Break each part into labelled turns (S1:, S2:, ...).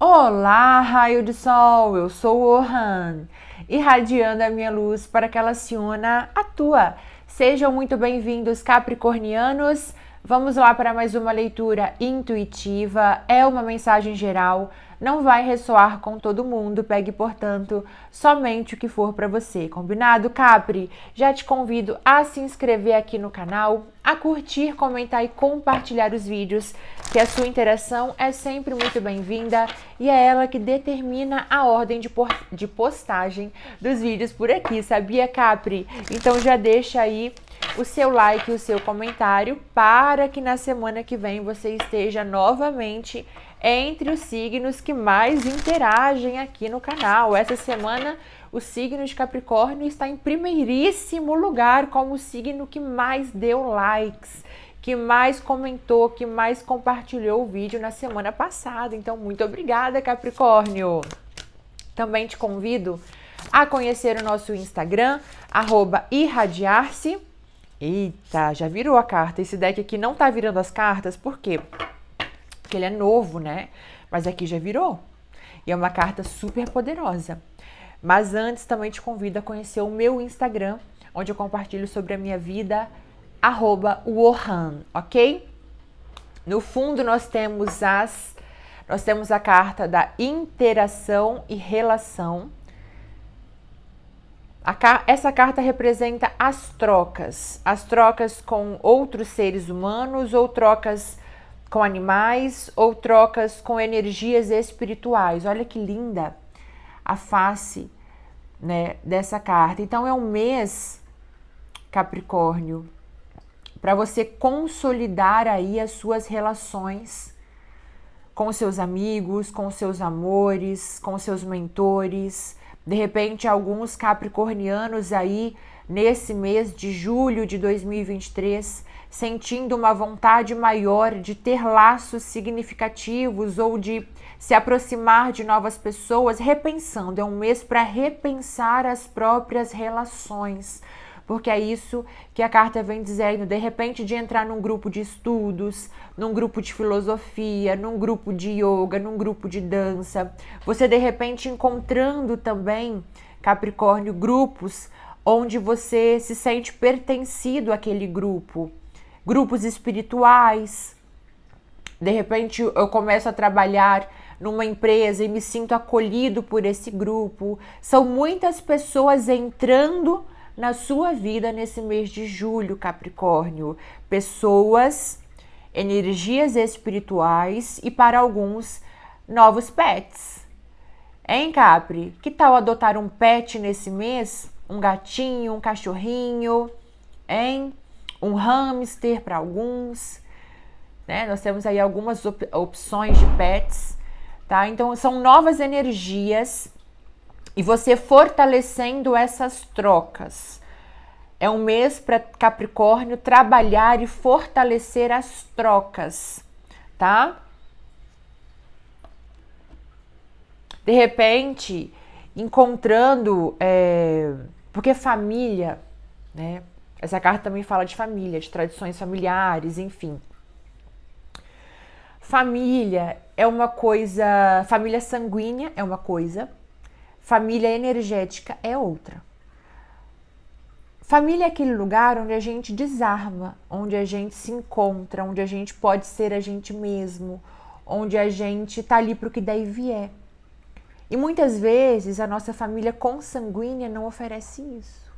S1: Olá, raio de sol, eu sou o Orhan, irradiando a minha luz para que ela se una à tua. Sejam muito bem-vindos, capricornianos. Vamos lá para mais uma leitura intuitiva, é uma mensagem geral não vai ressoar com todo mundo. Pegue, portanto, somente o que for para você. Combinado, Capri? Já te convido a se inscrever aqui no canal, a curtir, comentar e compartilhar os vídeos, que a sua interação é sempre muito bem-vinda e é ela que determina a ordem de, de postagem dos vídeos por aqui, sabia, Capri? Então já deixa aí o seu like, o seu comentário, para que na semana que vem você esteja novamente entre os signos que mais interagem aqui no canal. Essa semana o signo de Capricórnio está em primeiríssimo lugar como o signo que mais deu likes, que mais comentou, que mais compartilhou o vídeo na semana passada. Então, muito obrigada, Capricórnio. Também te convido a conhecer o nosso Instagram, irradiar-se Eita, já virou a carta. Esse deck aqui não tá virando as cartas, por quê? Porque ele é novo, né? Mas aqui já virou. E é uma carta super poderosa. Mas antes também te convido a conhecer o meu Instagram, onde eu compartilho sobre a minha vida, arroba Wuhan, ok? No fundo nós temos as. Nós temos a carta da interação e relação essa carta representa as trocas, as trocas com outros seres humanos, ou trocas com animais, ou trocas com energias espirituais. Olha que linda a face né, dessa carta. Então é um mês, Capricórnio, para você consolidar aí as suas relações com seus amigos, com seus amores, com seus mentores de repente, alguns capricornianos aí nesse mês de julho de 2023, sentindo uma vontade maior de ter laços significativos ou de se aproximar de novas pessoas, repensando. É um mês para repensar as próprias relações porque é isso que a carta vem dizendo. De repente, de entrar num grupo de estudos, num grupo de filosofia, num grupo de yoga, num grupo de dança, você de repente encontrando também, Capricórnio, grupos onde você se sente pertencido àquele grupo, grupos espirituais. De repente, eu começo a trabalhar numa empresa e me sinto acolhido por esse grupo. São muitas pessoas entrando na sua vida nesse mês de julho, Capricórnio. Pessoas, energias espirituais e para alguns novos pets. Hein, Capri? Que tal adotar um pet nesse mês? Um gatinho, um cachorrinho, hein? Um hamster para alguns. Né? Nós temos aí algumas op opções de pets, tá? Então são novas energias e você fortalecendo essas trocas. É um mês para Capricórnio trabalhar e fortalecer as trocas, tá? De repente, encontrando. É, porque família, né? Essa carta também fala de família, de tradições familiares, enfim. Família é uma coisa. Família sanguínea é uma coisa. Família energética é outra. Família é aquele lugar onde a gente desarma, onde a gente se encontra, onde a gente pode ser a gente mesmo, onde a gente tá ali pro que daí vier. E muitas vezes a nossa família consanguínea não oferece isso.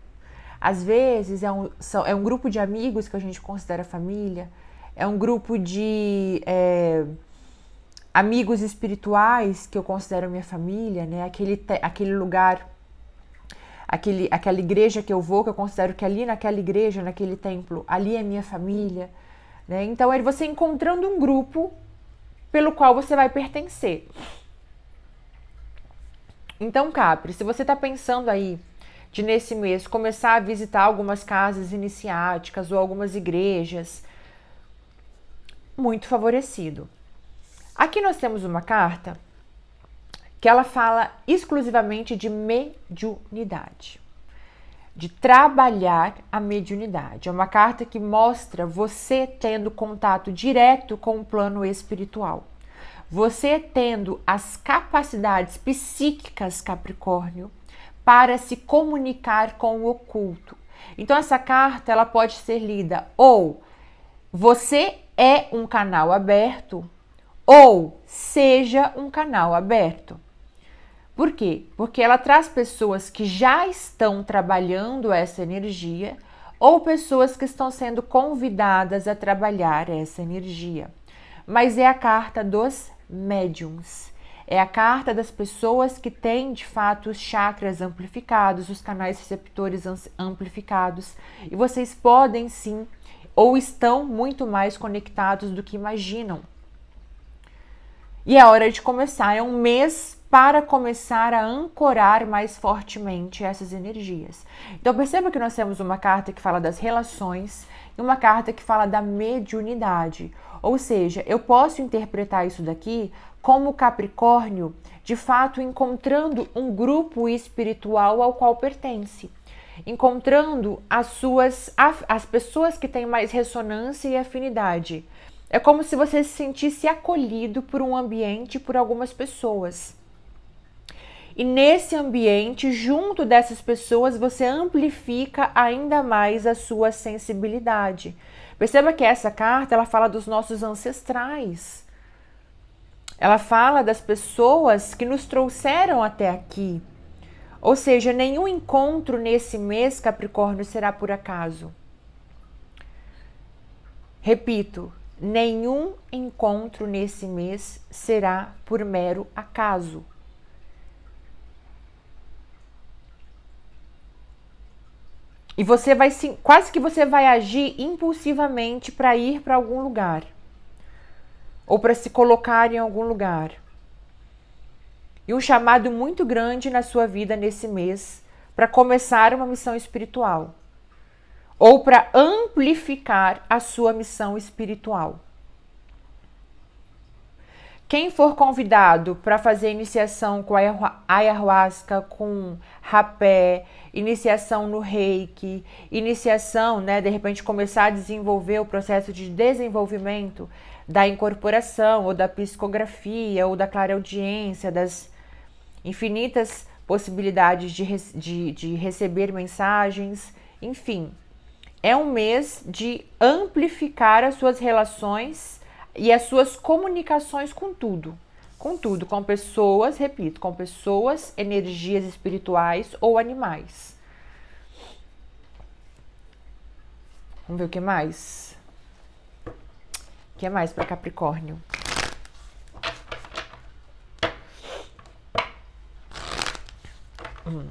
S1: Às vezes é um, são, é um grupo de amigos que a gente considera família, é um grupo de. É, amigos espirituais que eu considero minha família, né? Aquele, aquele lugar, aquele, aquela igreja que eu vou, que eu considero que ali naquela igreja, naquele templo, ali é minha família, né? Então é você encontrando um grupo pelo qual você vai pertencer. Então, Capri, se você está pensando aí de nesse mês começar a visitar algumas casas iniciáticas ou algumas igrejas, muito favorecido. Aqui nós temos uma carta que ela fala exclusivamente de mediunidade, de trabalhar a mediunidade. É uma carta que mostra você tendo contato direto com o plano espiritual. Você tendo as capacidades psíquicas, Capricórnio, para se comunicar com o oculto. Então essa carta ela pode ser lida ou você é um canal aberto ou seja um canal aberto. Por quê? Porque ela traz pessoas que já estão trabalhando essa energia ou pessoas que estão sendo convidadas a trabalhar essa energia. Mas é a carta dos médiums. É a carta das pessoas que têm de fato os chakras amplificados, os canais receptores amplificados. E vocês podem sim, ou estão muito mais conectados do que imaginam. E é hora de começar, é um mês para começar a ancorar mais fortemente essas energias. Então perceba que nós temos uma carta que fala das relações e uma carta que fala da mediunidade. Ou seja, eu posso interpretar isso daqui como Capricórnio, de fato, encontrando um grupo espiritual ao qual pertence, encontrando as suas as pessoas que têm mais ressonância e afinidade. É como se você se sentisse acolhido por um ambiente, por algumas pessoas. E nesse ambiente, junto dessas pessoas, você amplifica ainda mais a sua sensibilidade. Perceba que essa carta, ela fala dos nossos ancestrais. Ela fala das pessoas que nos trouxeram até aqui. Ou seja, nenhum encontro nesse mês, Capricórnio, será por acaso. Repito, Nenhum encontro nesse mês será por mero acaso. E você vai se, quase que você vai agir impulsivamente para ir para algum lugar ou para se colocar em algum lugar. E um chamado muito grande na sua vida nesse mês para começar uma missão espiritual ou para amplificar a sua missão espiritual. Quem for convidado para fazer iniciação com ayahuasca, com rapé, iniciação no reiki, iniciação, né, de repente começar a desenvolver o processo de desenvolvimento da incorporação ou da psicografia ou da clareaudiência, das infinitas possibilidades de, de, de receber mensagens, enfim, é um mês de amplificar as suas relações e as suas comunicações com tudo. Com tudo, com pessoas, repito, com pessoas, energias espirituais ou animais. Vamos ver o que mais? O que mais para Capricórnio? Hum.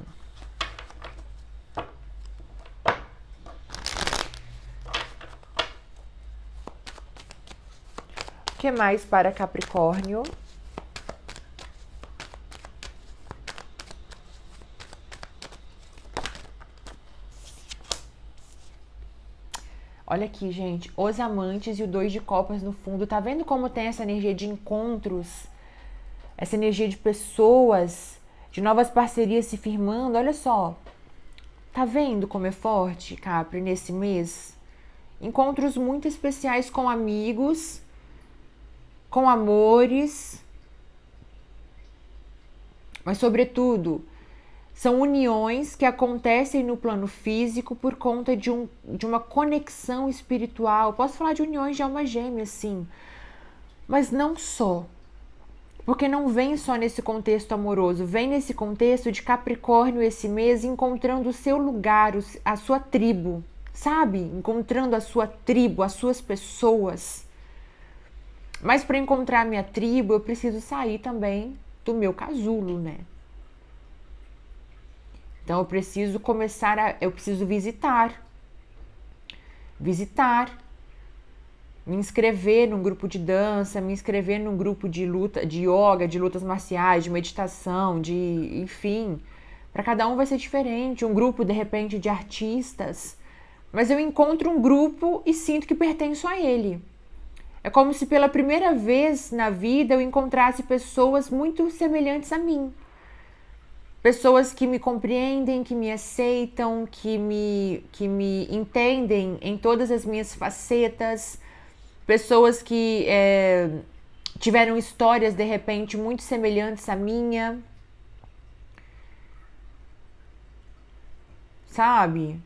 S1: que mais para Capricórnio? Olha aqui, gente, os amantes e o dois de copas no fundo. Tá vendo como tem essa energia de encontros? Essa energia de pessoas, de novas parcerias se firmando. Olha só. Tá vendo como é forte, Capri, nesse mês? Encontros muito especiais com amigos com amores, mas, sobretudo, são uniões que acontecem no plano físico por conta de, um, de uma conexão espiritual. Posso falar de uniões de alma gêmea, sim, mas não só. Porque não vem só nesse contexto amoroso, vem nesse contexto de Capricórnio esse mês encontrando o seu lugar, a sua tribo, sabe? Encontrando a sua tribo, as suas pessoas. Mas para encontrar a minha tribo, eu preciso sair também do meu casulo, né? Então eu preciso começar a eu preciso visitar. Visitar me inscrever num grupo de dança, me inscrever num grupo de luta, de yoga, de lutas marciais, de meditação, de enfim, para cada um vai ser diferente, um grupo de repente de artistas, mas eu encontro um grupo e sinto que pertenço a ele. É como se pela primeira vez na vida eu encontrasse pessoas muito semelhantes a mim. Pessoas que me compreendem, que me aceitam, que me, que me entendem em todas as minhas facetas. Pessoas que é, tiveram histórias, de repente, muito semelhantes à minha. Sabe?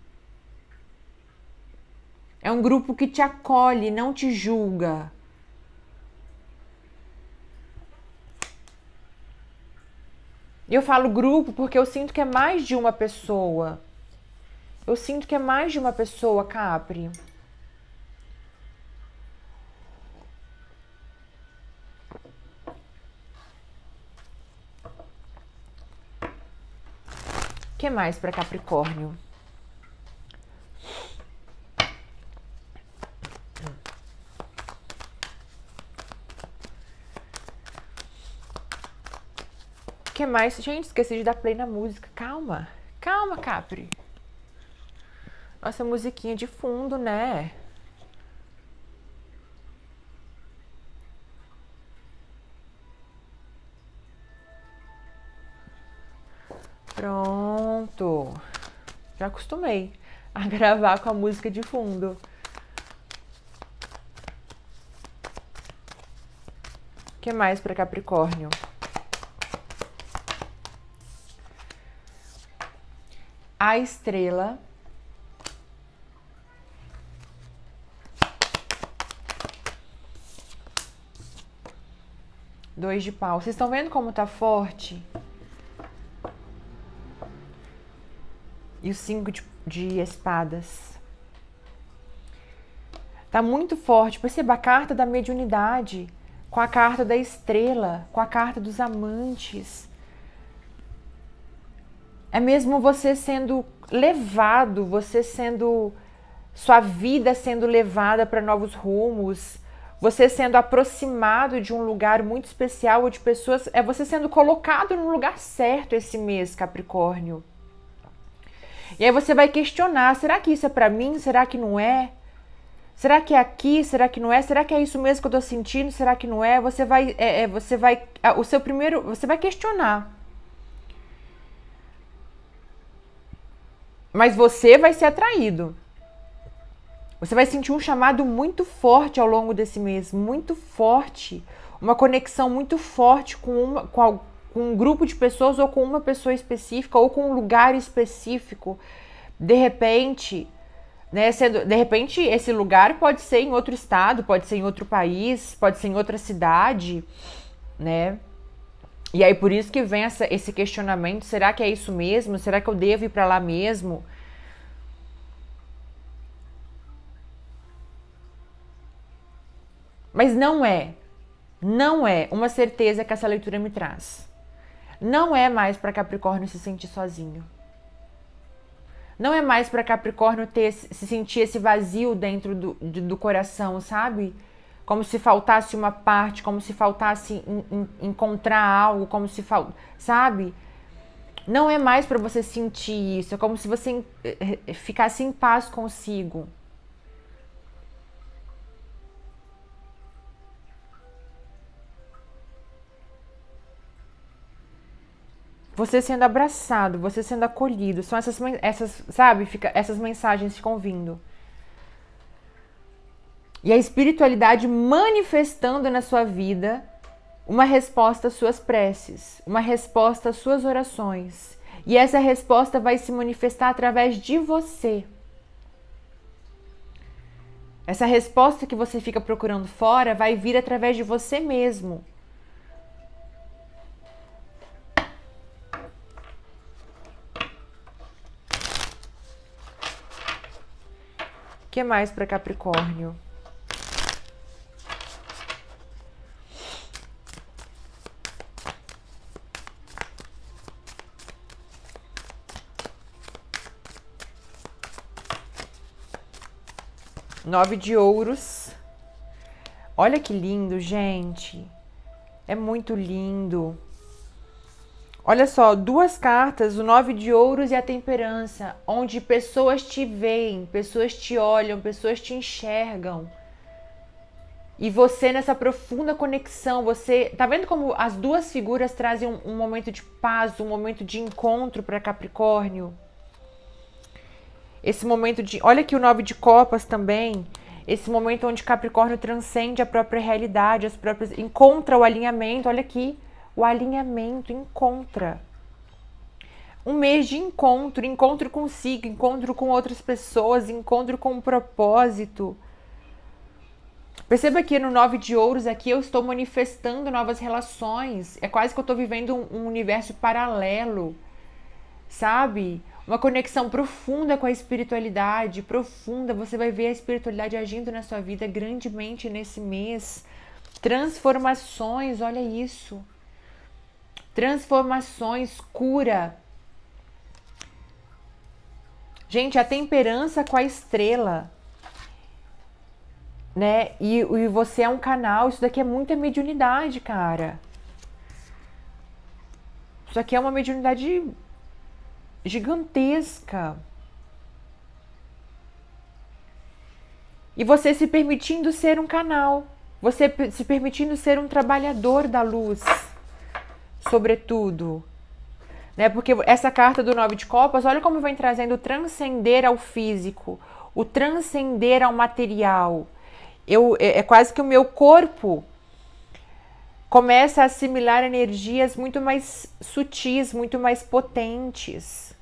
S1: É um grupo que te acolhe, não te julga. E eu falo grupo porque eu sinto que é mais de uma pessoa. Eu sinto que é mais de uma pessoa, Capri. O que mais para Capricórnio? que é mais? Gente, esqueci de dar play na música. Calma. Calma, Capri. Nossa musiquinha de fundo, né? Pronto. Já acostumei a gravar com a música de fundo. O que mais para Capricórnio? a estrela. Dois de pau. Vocês estão vendo como tá forte? E o cinco de, de espadas. Tá muito forte. Perceba a carta da mediunidade, com a carta da estrela, com a carta dos amantes é mesmo você sendo levado, você sendo sua vida sendo levada para novos rumos, você sendo aproximado de um lugar muito especial ou de pessoas, é você sendo colocado no lugar certo esse mês, Capricórnio. E aí você vai questionar, será que isso é para mim? Será que não é? Será que é aqui? Será que não é? Será que é isso mesmo que eu tô sentindo? Será que não é? Você vai, é, é, você vai, o seu primeiro, você vai questionar. Mas você vai ser atraído. Você vai sentir um chamado muito forte ao longo desse mês, muito forte. Uma conexão muito forte com, uma, com, a, com um grupo de pessoas ou com uma pessoa específica ou com um lugar específico. De repente, né, sendo, é de repente esse lugar pode ser em outro estado, pode ser em outro país, pode ser em outra cidade, né? E aí por isso que vem essa, esse questionamento: será que é isso mesmo? Será que eu devo ir para lá mesmo? Mas não é, não é uma certeza que essa leitura me traz. Não é mais para Capricórnio se sentir sozinho. Não é mais para Capricórnio ter, se sentir esse vazio dentro do, do coração, sabe? como se faltasse uma parte, como se faltasse in, in, encontrar algo, como se fal, sabe? Não é mais para você sentir isso, é como se você eh, eh, ficasse em paz consigo. Você sendo abraçado, você sendo acolhido, são essas, essas sabe, fica, essas mensagens ficam vindo. E a espiritualidade manifestando na sua vida uma resposta às suas preces, uma resposta às suas orações. E essa resposta vai se manifestar através de você. Essa resposta que você fica procurando fora vai vir através de você mesmo. O que mais para Capricórnio? Nove de ouros. Olha que lindo, gente. É muito lindo. Olha só, duas cartas, o nove de ouros e a temperança, onde pessoas te veem, pessoas te olham, pessoas te enxergam. E você nessa profunda conexão, você tá vendo como as duas figuras trazem um, um momento de paz, um momento de encontro para Capricórnio? Esse momento de. Olha aqui o nove de copas também. Esse momento onde Capricórnio transcende a própria realidade, as próprias. Encontra o alinhamento. Olha aqui. O alinhamento encontra. Um mês de encontro, encontro consigo, encontro com outras pessoas, encontro com um propósito. Perceba que no Nove de Ouros aqui eu estou manifestando novas relações. É quase que eu estou vivendo um, um universo paralelo, sabe? uma conexão profunda com a espiritualidade, profunda. Você vai ver a espiritualidade agindo na sua vida grandemente nesse mês. Transformações, olha isso. Transformações, cura. Gente, a temperança com a estrela. Né? E, e você é um canal, isso daqui é muita mediunidade, cara. Isso aqui é uma mediunidade gigantesca. E você se permitindo ser um canal, você se permitindo ser um trabalhador da luz, sobretudo. Né? Porque essa carta do Nove de Copas, olha como vem trazendo transcender ao físico, o transcender ao material. Eu, é, é quase que o meu corpo começa a assimilar energias muito mais sutis, muito mais potentes.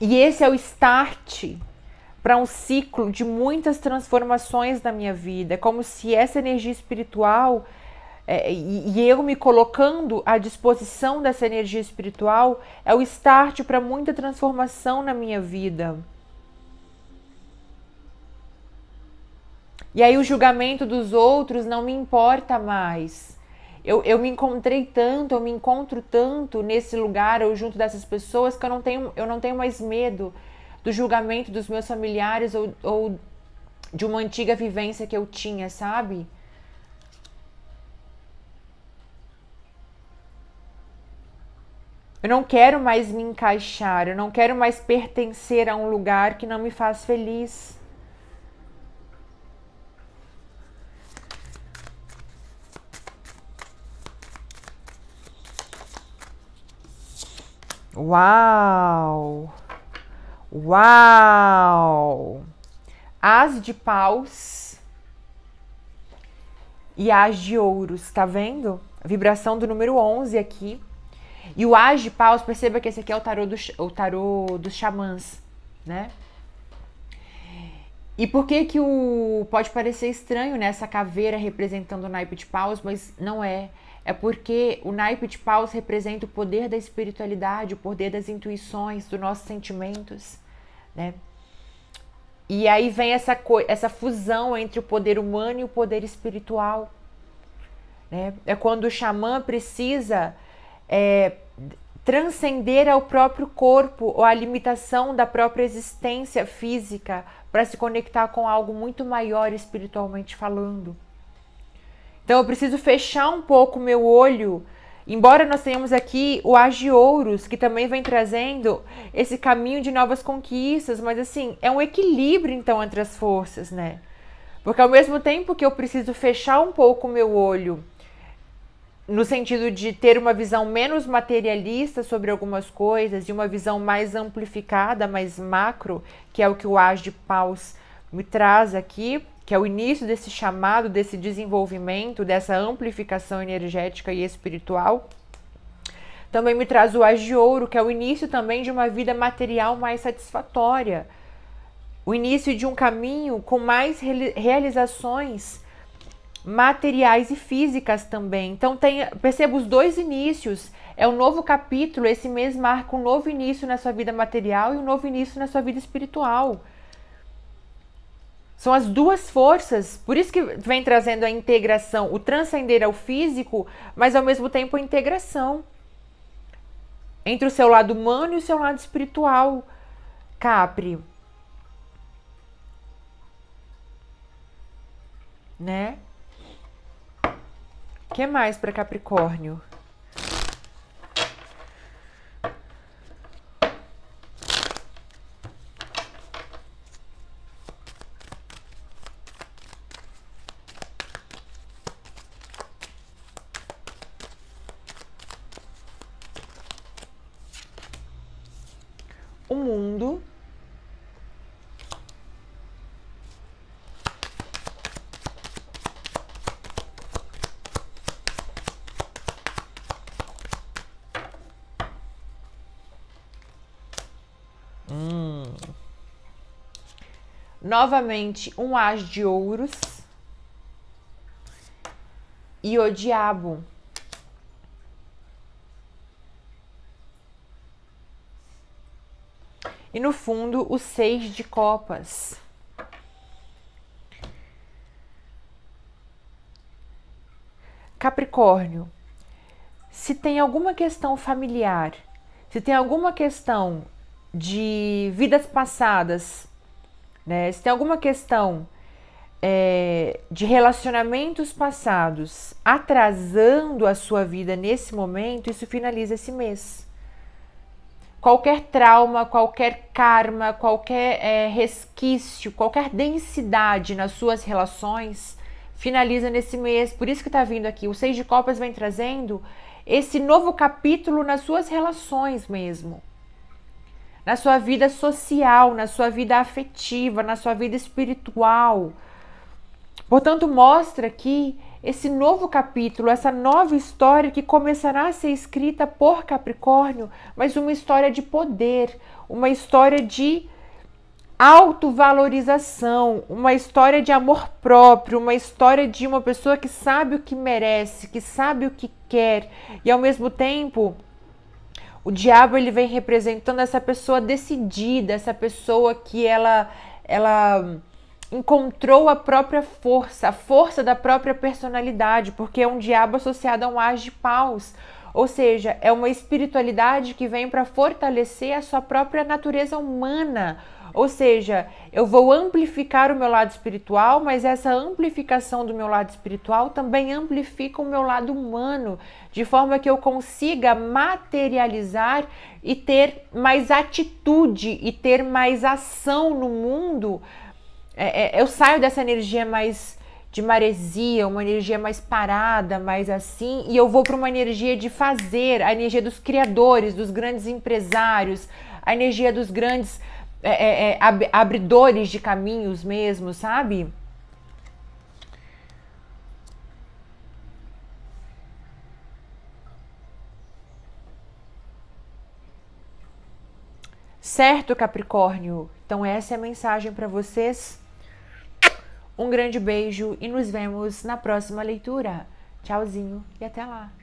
S1: E esse é o start para um ciclo de muitas transformações na minha vida. É como se essa energia espiritual é, e, e eu me colocando à disposição dessa energia espiritual é o start para muita transformação na minha vida. E aí o julgamento dos outros não me importa mais. Eu, eu me encontrei tanto, eu me encontro tanto nesse lugar ou junto dessas pessoas que eu não tenho, eu não tenho mais medo do julgamento dos meus familiares ou, ou de uma antiga vivência que eu tinha, sabe? Eu não quero mais me encaixar, eu não quero mais pertencer a um lugar que não me faz feliz. Uau! Uau! As de paus e as de ouros, tá vendo? A vibração do número 11 aqui. E o as de paus, perceba que esse aqui é o tarô, do, o tarô dos xamãs, né? E por que que o pode parecer estranho, né, essa caveira representando o naipe de paus, mas não é é porque o naipe de paus representa o poder da espiritualidade, o poder das intuições, dos nossos sentimentos, né? E aí vem essa, essa fusão entre o poder humano e o poder espiritual. Né? É quando o xamã precisa é, transcender ao próprio corpo ou a limitação da própria existência física para se conectar com algo muito maior espiritualmente falando. Então eu preciso fechar um pouco o meu olho. Embora nós tenhamos aqui o Ouros, que também vem trazendo esse caminho de novas conquistas, mas assim, é um equilíbrio então entre as forças, né? Porque ao mesmo tempo que eu preciso fechar um pouco o meu olho no sentido de ter uma visão menos materialista sobre algumas coisas e uma visão mais amplificada, mais macro, que é o que o Age de Paus me traz aqui, que é o início desse chamado, desse desenvolvimento, dessa amplificação energética e espiritual. Também me traz o as de ouro, que é o início também de uma vida material mais satisfatória, o início de um caminho com mais realizações materiais e físicas também. Então tem, perceba os dois inícios. É um novo capítulo, esse mês marca um novo início na sua vida material e um novo início na sua vida espiritual. São as duas forças, por isso que vem trazendo a integração, o transcender ao físico, mas ao mesmo tempo a integração entre o seu lado humano e o seu lado espiritual, Capri. Né? O que mais para Capricórnio? Novamente, um as de ouros. E o diabo. E no fundo, o seis de copas. Capricórnio, se tem alguma questão familiar, se tem alguma questão de vidas passadas né? Se tem alguma questão é, de relacionamentos passados atrasando a sua vida nesse momento, isso finaliza esse mês. Qualquer trauma, qualquer karma, qualquer é, resquício, qualquer densidade nas suas relações finaliza nesse mês. Por isso que está vindo aqui. O Seis de Copas vem trazendo esse novo capítulo nas suas relações mesmo na sua vida social, na sua vida afetiva, na sua vida espiritual. Portanto, mostra aqui esse novo capítulo, essa nova história que começará a ser escrita por Capricórnio, mas uma história de poder, uma história de autovalorização, uma história de amor próprio, uma história de uma pessoa que sabe o que merece, que sabe o que quer e ao mesmo tempo o diabo ele vem representando essa pessoa decidida, essa pessoa que ela ela encontrou a própria força, a força da própria personalidade, porque é um diabo associado a um ar de paus. Ou seja, é uma espiritualidade que vem para fortalecer a sua própria natureza humana, ou seja, eu vou amplificar o meu lado espiritual, mas essa amplificação do meu lado espiritual também amplifica o meu lado humano, de forma que eu consiga materializar e ter mais atitude e ter mais ação no mundo. É, é, eu saio dessa energia mais de maresia, uma energia mais parada, mais assim, e eu vou para uma energia de fazer, a energia dos criadores, dos grandes empresários, a energia dos grandes é, é, é abridores de caminhos mesmo, sabe? Certo, Capricórnio? Então, essa é a mensagem para vocês. Um grande beijo e nos vemos na próxima leitura. Tchauzinho e até lá!